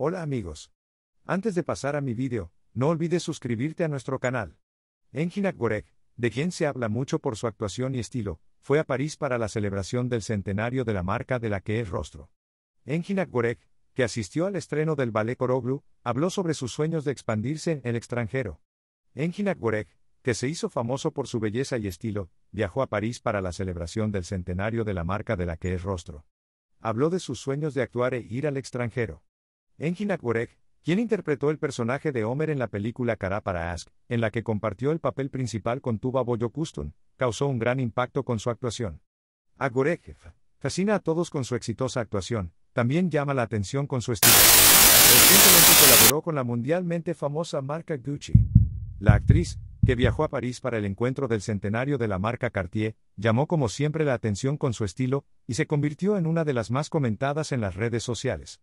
Hola amigos. Antes de pasar a mi vídeo, no olvides suscribirte a nuestro canal. Enginak Gorek, de quien se habla mucho por su actuación y estilo, fue a París para la celebración del centenario de la marca de la que es rostro. Enginak Gorek, que asistió al estreno del ballet Koroglu, habló sobre sus sueños de expandirse en el extranjero. Enginak Gorek, que se hizo famoso por su belleza y estilo, viajó a París para la celebración del centenario de la marca de la que es rostro. Habló de sus sueños de actuar e ir al extranjero. Engin Akborek, quien interpretó el personaje de Homer en la película Cara para Ask, en la que compartió el papel principal con Tuba Boyo Kustun, causó un gran impacto con su actuación. Akborek fascina a todos con su exitosa actuación, también llama la atención con su estilo. Recientemente colaboró con la mundialmente famosa marca Gucci. La actriz, que viajó a París para el encuentro del centenario de la marca Cartier, llamó como siempre la atención con su estilo, y se convirtió en una de las más comentadas en las redes sociales.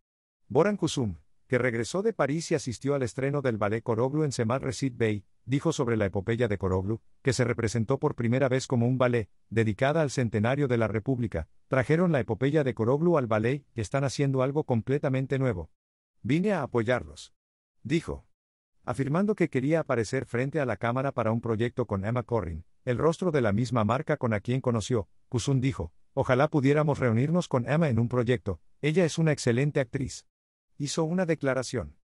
Boran Kusum, que regresó de París y asistió al estreno del ballet Koroglu en Semar Recit Bay, dijo sobre la epopeya de Koroglu, que se representó por primera vez como un ballet, dedicada al centenario de la República, trajeron la epopeya de Koroglu al ballet que están haciendo algo completamente nuevo. Vine a apoyarlos. Dijo. Afirmando que quería aparecer frente a la cámara para un proyecto con Emma Corrin, el rostro de la misma marca con a quien conoció, Kusum dijo, ojalá pudiéramos reunirnos con Emma en un proyecto, ella es una excelente actriz hizo una declaración.